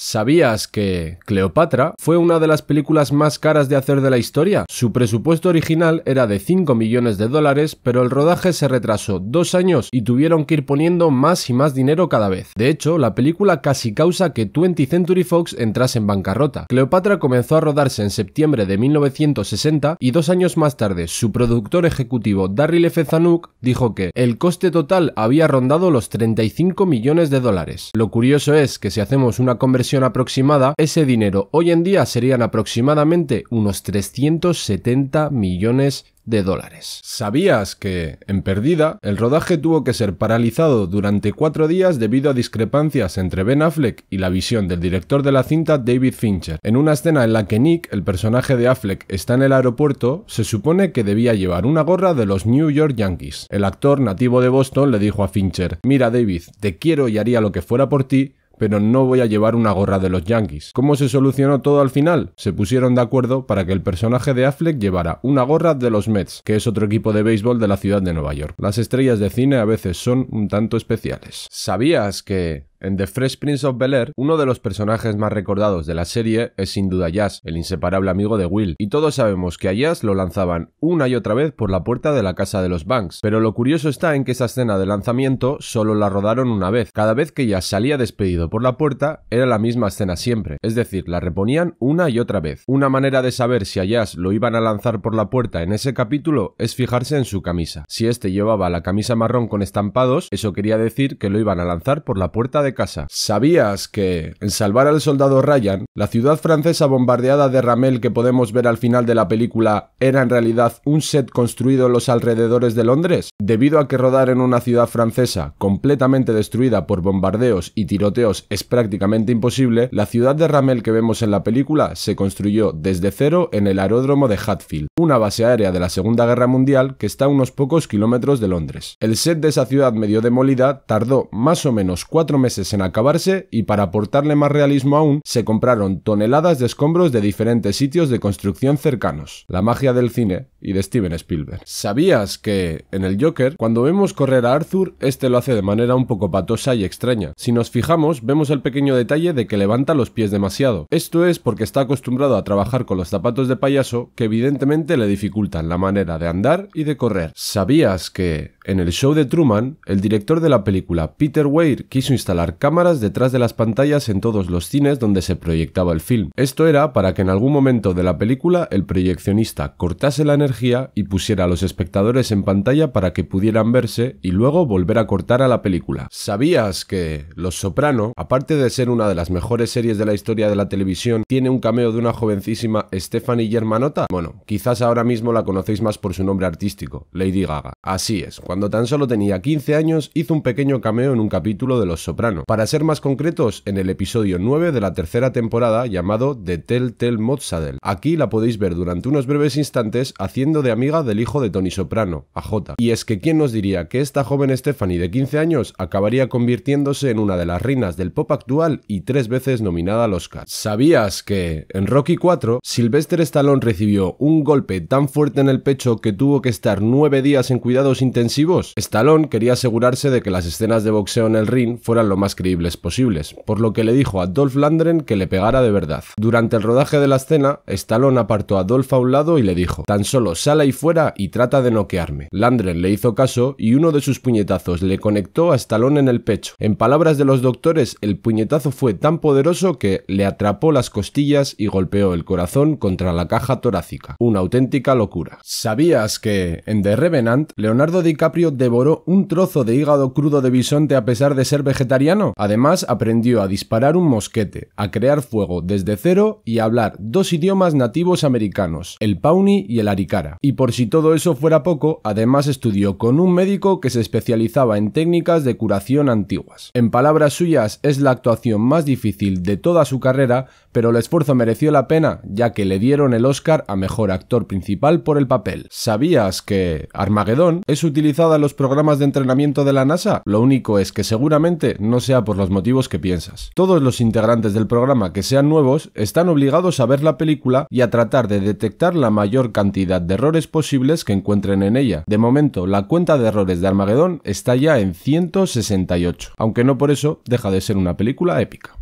¿Sabías que Cleopatra fue una de las películas más caras de hacer de la historia? Su presupuesto original era de 5 millones de dólares, pero el rodaje se retrasó dos años y tuvieron que ir poniendo más y más dinero cada vez. De hecho, la película casi causa que 20 Century Fox entrase en bancarrota. Cleopatra comenzó a rodarse en septiembre de 1960 y dos años más tarde su productor ejecutivo Darryl F. Zanuck dijo que el coste total había rondado los 35 millones de dólares. Lo curioso es que si hacemos una conversión aproximada, ese dinero hoy en día serían aproximadamente unos 370 millones de dólares. ¿Sabías que, en Perdida, el rodaje tuvo que ser paralizado durante cuatro días debido a discrepancias entre Ben Affleck y la visión del director de la cinta David Fincher? En una escena en la que Nick, el personaje de Affleck, está en el aeropuerto, se supone que debía llevar una gorra de los New York Yankees. El actor nativo de Boston le dijo a Fincher, mira David, te quiero y haría lo que fuera por ti, pero no voy a llevar una gorra de los Yankees. ¿Cómo se solucionó todo al final? Se pusieron de acuerdo para que el personaje de Affleck llevara una gorra de los Mets, que es otro equipo de béisbol de la ciudad de Nueva York. Las estrellas de cine a veces son un tanto especiales. ¿Sabías que en The Fresh Prince of Bel Air, uno de los personajes más recordados de la serie es sin duda Jazz, el inseparable amigo de Will, y todos sabemos que a Jazz lo lanzaban una y otra vez por la puerta de la casa de los Banks, pero lo curioso está en que esa escena de lanzamiento solo la rodaron una vez. Cada vez que Jazz salía despedido por la puerta, era la misma escena siempre, es decir, la reponían una y otra vez. Una manera de saber si a Jazz lo iban a lanzar por la puerta en ese capítulo es fijarse en su camisa. Si este llevaba la camisa marrón con estampados, eso quería decir que lo iban a lanzar por la puerta de casa. ¿Sabías que, en salvar al soldado Ryan, la ciudad francesa bombardeada de Ramel que podemos ver al final de la película era en realidad un set construido en los alrededores de Londres? Debido a que rodar en una ciudad francesa completamente destruida por bombardeos y tiroteos es prácticamente imposible, la ciudad de Ramel que vemos en la película se construyó desde cero en el aeródromo de Hatfield, una base aérea de la Segunda Guerra Mundial que está a unos pocos kilómetros de Londres. El set de esa ciudad medio demolida tardó más o menos cuatro meses en acabarse y para aportarle más realismo aún, se compraron toneladas de escombros de diferentes sitios de construcción cercanos. La magia del cine y de Steven Spielberg. ¿Sabías que en el Joker, cuando vemos correr a Arthur, este lo hace de manera un poco patosa y extraña? Si nos fijamos, vemos el pequeño detalle de que levanta los pies demasiado. Esto es porque está acostumbrado a trabajar con los zapatos de payaso que evidentemente le dificultan la manera de andar y de correr. ¿Sabías que en el show de Truman, el director de la película Peter Weir quiso instalar cámaras detrás de las pantallas en todos los cines donde se proyectaba el film? Esto era para que en algún momento de la película el proyeccionista cortase la energía y pusiera a los espectadores en pantalla para que pudieran verse y luego volver a cortar a la película. ¿Sabías que Los Soprano, aparte de ser una de las mejores series de la historia de la televisión, tiene un cameo de una jovencísima Stephanie Germanotta? Bueno, quizás ahora mismo la conocéis más por su nombre artístico, Lady Gaga. Así es, cuando tan solo tenía 15 años hizo un pequeño cameo en un capítulo de Los Soprano. Para ser más concretos, en el episodio 9 de la tercera temporada llamado The Tell Mozadel. Aquí la podéis ver durante unos breves instantes haciendo de amiga del hijo de Tony Soprano, a Y es que quién nos diría que esta joven Stephanie de 15 años acabaría convirtiéndose en una de las reinas del pop actual y tres veces nominada al Oscar. ¿Sabías que en Rocky 4 Sylvester Stallone recibió un golpe tan fuerte en el pecho que tuvo que estar nueve días en cuidados intensivos? Stallone quería asegurarse de que las escenas de boxeo en el ring fueran lo más creíbles posibles, por lo que le dijo a Dolph Landren que le pegara de verdad. Durante el rodaje de la escena, Stallone apartó a Dolph a un lado y le dijo, tan solo Sale y ahí fuera y trata de noquearme. Landren le hizo caso y uno de sus puñetazos le conectó a Stallone en el pecho. En palabras de los doctores, el puñetazo fue tan poderoso que le atrapó las costillas y golpeó el corazón contra la caja torácica. Una auténtica locura. ¿Sabías que en The Revenant Leonardo DiCaprio devoró un trozo de hígado crudo de bisonte a pesar de ser vegetariano? Además, aprendió a disparar un mosquete, a crear fuego desde cero y a hablar dos idiomas nativos americanos, el pawnee y el aricano. Y por si todo eso fuera poco, además estudió con un médico que se especializaba en técnicas de curación antiguas. En palabras suyas, es la actuación más difícil de toda su carrera, pero el esfuerzo mereció la pena, ya que le dieron el Oscar a Mejor Actor Principal por el papel. ¿Sabías que Armagedón es utilizada en los programas de entrenamiento de la NASA? Lo único es que seguramente no sea por los motivos que piensas. Todos los integrantes del programa que sean nuevos están obligados a ver la película y a tratar de detectar la mayor cantidad de errores posibles que encuentren en ella. De momento, la cuenta de errores de Armagedón está ya en 168, aunque no por eso deja de ser una película épica.